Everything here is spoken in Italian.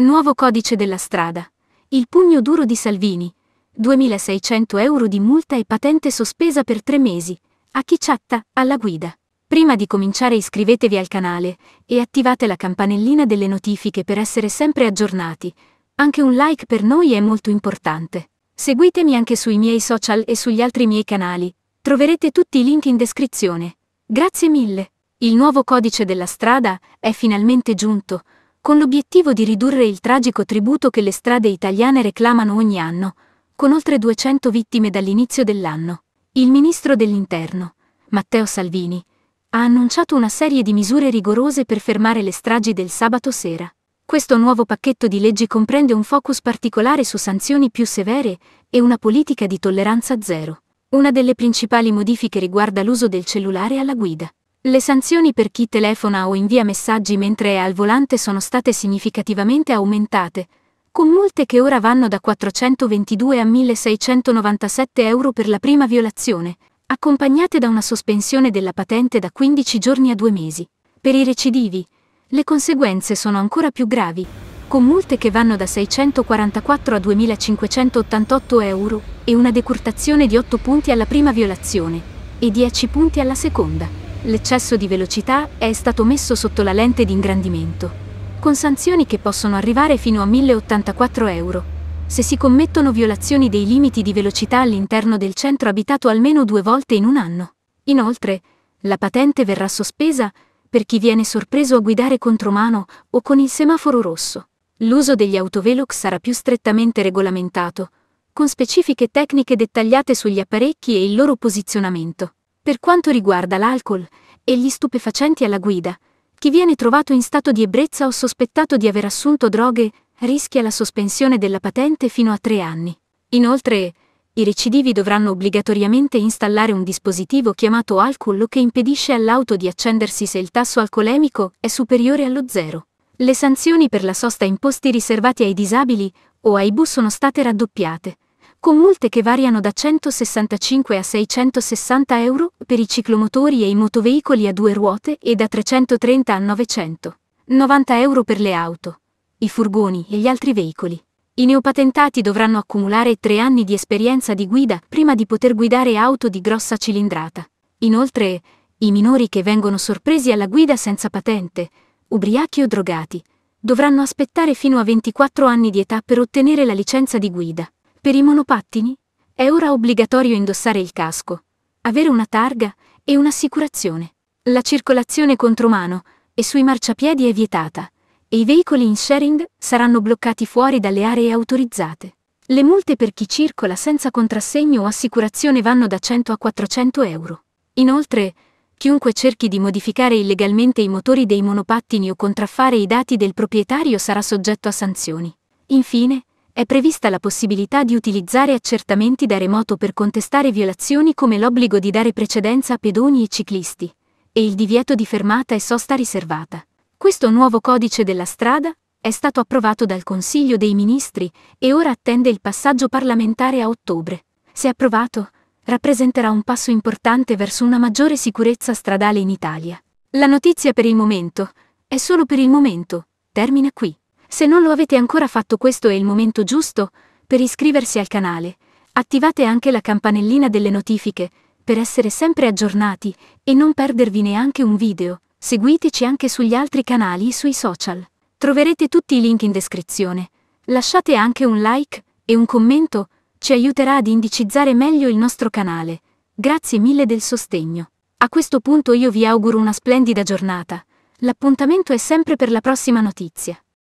Nuovo codice della strada. Il pugno duro di Salvini. 2600 euro di multa e patente sospesa per tre mesi. A chi chatta, alla guida. Prima di cominciare iscrivetevi al canale e attivate la campanellina delle notifiche per essere sempre aggiornati. Anche un like per noi è molto importante. Seguitemi anche sui miei social e sugli altri miei canali. Troverete tutti i link in descrizione. Grazie mille! Il nuovo codice della strada è finalmente giunto con l'obiettivo di ridurre il tragico tributo che le strade italiane reclamano ogni anno, con oltre 200 vittime dall'inizio dell'anno. Il ministro dell'Interno, Matteo Salvini, ha annunciato una serie di misure rigorose per fermare le stragi del sabato sera. Questo nuovo pacchetto di leggi comprende un focus particolare su sanzioni più severe e una politica di tolleranza zero. Una delle principali modifiche riguarda l'uso del cellulare alla guida. Le sanzioni per chi telefona o invia messaggi mentre è al volante sono state significativamente aumentate, con multe che ora vanno da 422 a 1697 euro per la prima violazione, accompagnate da una sospensione della patente da 15 giorni a 2 mesi. Per i recidivi, le conseguenze sono ancora più gravi, con multe che vanno da 644 a 2588 euro e una decurtazione di 8 punti alla prima violazione e 10 punti alla seconda. L'eccesso di velocità è stato messo sotto la lente di ingrandimento, con sanzioni che possono arrivare fino a 1084 euro, se si commettono violazioni dei limiti di velocità all'interno del centro abitato almeno due volte in un anno. Inoltre, la patente verrà sospesa per chi viene sorpreso a guidare contro mano o con il semaforo rosso. L'uso degli autovelox sarà più strettamente regolamentato, con specifiche tecniche dettagliate sugli apparecchi e il loro posizionamento. Per quanto riguarda l'alcol e gli stupefacenti alla guida, chi viene trovato in stato di ebbrezza o sospettato di aver assunto droghe rischia la sospensione della patente fino a tre anni. Inoltre, i recidivi dovranno obbligatoriamente installare un dispositivo chiamato alcol che impedisce all'auto di accendersi se il tasso alcolemico è superiore allo zero. Le sanzioni per la sosta in posti riservati ai disabili o ai bus sono state raddoppiate con multe che variano da 165 a 660 euro per i ciclomotori e i motoveicoli a due ruote e da 330 a 990 euro per le auto, i furgoni e gli altri veicoli. I neopatentati dovranno accumulare tre anni di esperienza di guida prima di poter guidare auto di grossa cilindrata. Inoltre, i minori che vengono sorpresi alla guida senza patente, ubriachi o drogati, dovranno aspettare fino a 24 anni di età per ottenere la licenza di guida. Per i monopattini è ora obbligatorio indossare il casco, avere una targa e un'assicurazione. La circolazione contromano e sui marciapiedi è vietata e i veicoli in sharing saranno bloccati fuori dalle aree autorizzate. Le multe per chi circola senza contrassegno o assicurazione vanno da 100 a 400 euro. Inoltre, chiunque cerchi di modificare illegalmente i motori dei monopattini o contraffare i dati del proprietario sarà soggetto a sanzioni. Infine, è prevista la possibilità di utilizzare accertamenti da remoto per contestare violazioni come l'obbligo di dare precedenza a pedoni e ciclisti, e il divieto di fermata e sosta riservata. Questo nuovo codice della strada è stato approvato dal Consiglio dei Ministri e ora attende il passaggio parlamentare a ottobre. Se approvato, rappresenterà un passo importante verso una maggiore sicurezza stradale in Italia. La notizia per il momento è solo per il momento, termina qui. Se non lo avete ancora fatto questo è il momento giusto per iscriversi al canale. Attivate anche la campanellina delle notifiche per essere sempre aggiornati e non perdervi neanche un video. Seguiteci anche sugli altri canali e sui social. Troverete tutti i link in descrizione. Lasciate anche un like e un commento, ci aiuterà ad indicizzare meglio il nostro canale. Grazie mille del sostegno. A questo punto io vi auguro una splendida giornata. L'appuntamento è sempre per la prossima notizia.